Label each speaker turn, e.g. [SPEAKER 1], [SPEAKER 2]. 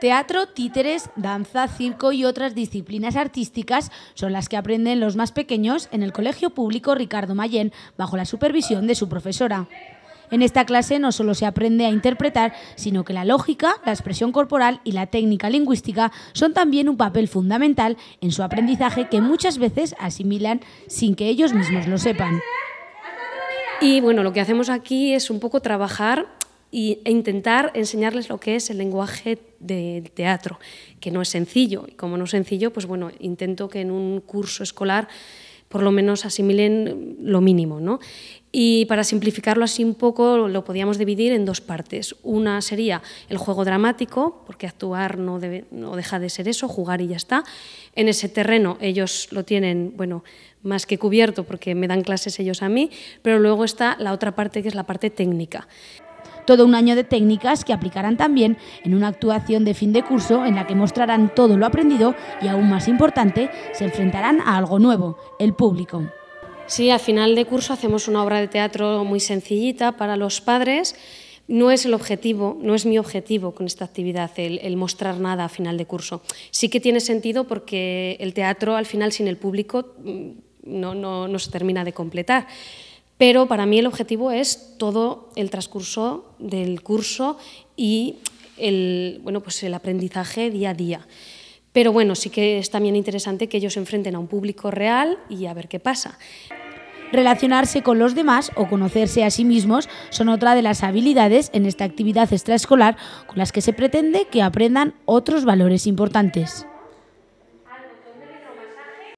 [SPEAKER 1] Teatro, títeres, danza, circo y otras disciplinas artísticas son las que aprenden los más pequeños en el Colegio Público Ricardo Mayén bajo la supervisión de su profesora. En esta clase no solo se aprende a interpretar, sino que la lógica, la expresión corporal y la técnica lingüística son también un papel fundamental en su aprendizaje que muchas veces asimilan sin que ellos mismos lo sepan.
[SPEAKER 2] Y bueno, lo que hacemos aquí es un poco trabajar e intentar enseñarles lo que es el lenguaje del teatro, que no es sencillo. Y como no es sencillo, pues bueno, intento que en un curso escolar por lo menos asimilen lo mínimo. ¿no? Y para simplificarlo así un poco, lo podíamos dividir en dos partes. Una sería el juego dramático, porque actuar no, no deja de ser eso, jugar y ya está. En ese terreno ellos lo tienen, bueno, más que cubierto, porque me dan clases ellos a mí, pero luego está la otra parte, que es la parte técnica todo un año de técnicas que aplicarán también en una
[SPEAKER 1] actuación de fin de curso en la que mostrarán todo lo aprendido y aún más importante, se enfrentarán a algo nuevo, el público.
[SPEAKER 2] Sí, a final de curso hacemos una obra de teatro muy sencillita para los padres. No es el objetivo, no es mi objetivo con esta actividad el, mostrar nada a final de curso. Sí que tiene sentido porque el teatro al final sin el público mm, no, no, no se termina de completar. Pero para mí el objetivo es todo el transcurso del curso y el, bueno, pues el aprendizaje día a día. Pero bueno, sí que es también interesante que ellos se enfrenten a un público real y a ver qué pasa. Relacionarse con los demás o conocerse
[SPEAKER 1] a sí mismos son otra de las habilidades en esta actividad extraescolar con las que se pretende que aprendan otros valores importantes.